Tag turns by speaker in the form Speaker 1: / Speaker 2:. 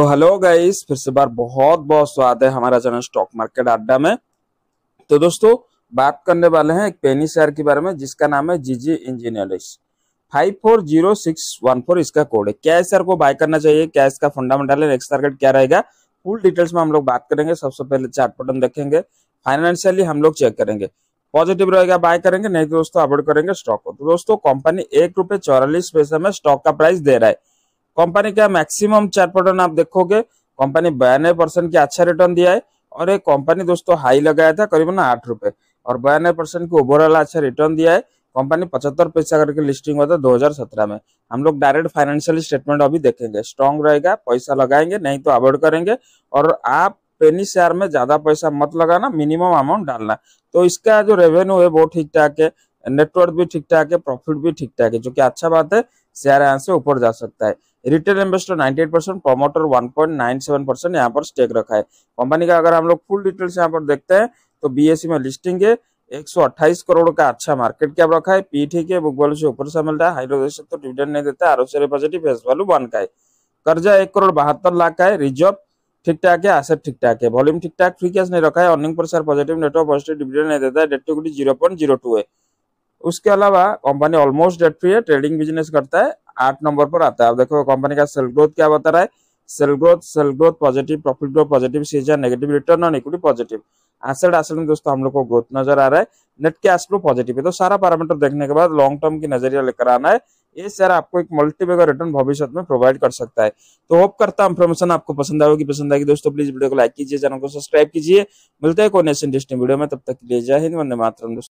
Speaker 1: तो hello guys फिर से बार बहुत बहुत स्वागत है हमारा चैनल स्टॉक मार्केट अड्डा में तो दोस्तों बात करने वाले हैं एक पेनी शेयर के बारे में जिसका नाम है GG engineering five four zero six one four इसका कोड है क्या शेयर को बाय करना चाहिए क्या इसका फंडामेंटल है नेक्स्ट टारगेट क्या रहेगा फुल डिटेल्स में हम लोग बात करेंगे सबसे पहले चार्ट पटन देखेंगे फाइनेंशियली हम लोग चेक करेंगे पॉजिटिव रहेगा बाय करेंगे नहीं तो दोस्तों अवॉइड करेंगे स्टॉक को तो दोस्तों कंपनी एक रुपए चौरालीस पैसे में स्टॉक का प्राइस दे रहा है कंपनी का मैक्सिमम चार परसेंट आप देखोगे कंपनी बयानवे परसेंट की अच्छा रिटर्न दिया है और ये कंपनी दोस्तों हाई लगाया था करीबन आठ रुपए और बयानवे परसेंट की ओवरऑल अच्छा रिटर्न दिया है कंपनी पचहत्तर पैसा करके लिस्टिंग हुआ था सत्रह में हम लोग डायरेक्ट फाइनेंशियल स्टेटमेंट अभी देखेंगे स्ट्रॉन्ग रहेगा पैसा लगाएंगे नहीं तो अवॉइड करेंगे और आप पेनी शेयर में ज्यादा पैसा मत लगाना मिनिमम अमाउंट डालना तो इसका जो रेवेन्यू है वो ठीक ठाक है नेटवर्क भी ठीक ठाक है प्रॉफिट भी ठीक ठाक है जो कि अच्छा बात है शेयर यहाँ से ऊपर जा सकता है retail investor 98 percent promoter 1.97 percent यहाँ पर स्टेक रखा है कंपनी का अगर हम लोग फुल डिटेल्स यहाँ पर देखते हैं तो बीएससी में लिस्टिंग है 128 करोड़ का अच्छा मार्केट कैप रखा है पी ठीक है बुक वैल्यू से ऊपर से मिल रहा है हाइड्रोजेशन तो डिविडेंड नहीं देता है पॉजिटिव फेस वैल्यू वन का है कर्जा एक करोड़ बहत्तर लाख का है रिजर्व ठीक ठाक है आसेट ठीक ठाक है वॉल्यूम ठीक ठाक फ्री कैश नहीं रखा है अर्निंग पर sir positive network positive dividend नहीं देता है debt to zero point zero two है उसके अलावा कंपनी ऑलमोस्ट डेट फ्री है ट्रेडिंग बिजनेस करता है आठ नंबर पर आता है अब देखो कंपनी का सेल ग्रोथ क्या बता रहा है sale growth sale growth positive profit growth positive season negative return on equity positive asset asset में दोस्तों हम लोग को ग्रोथ नजर आ रहा है नेट कैश फ्लो पॉजिटिव है तो सारा पैरामीटर देखने के बाद लॉन्ग टर्म की नजरिया लेकर आना है ये सर आपको एक मल्टीपेगर रिटर्न भविष्य में प्रोवाइड कर सकता है तो होप करता हूं इन्फॉर्मेशन आपको पसंद आएगी पसंद आएगी दोस्तों प्लीज वीडियो को लाइक कीजिए चैनल को सब्सक्राइब कीजिए मिलते हैं कोई नेक्स्ट इंटरेस्टिंग वीडियो में तब तक के लिए जय हिंद वंदे मातरम दोस्तों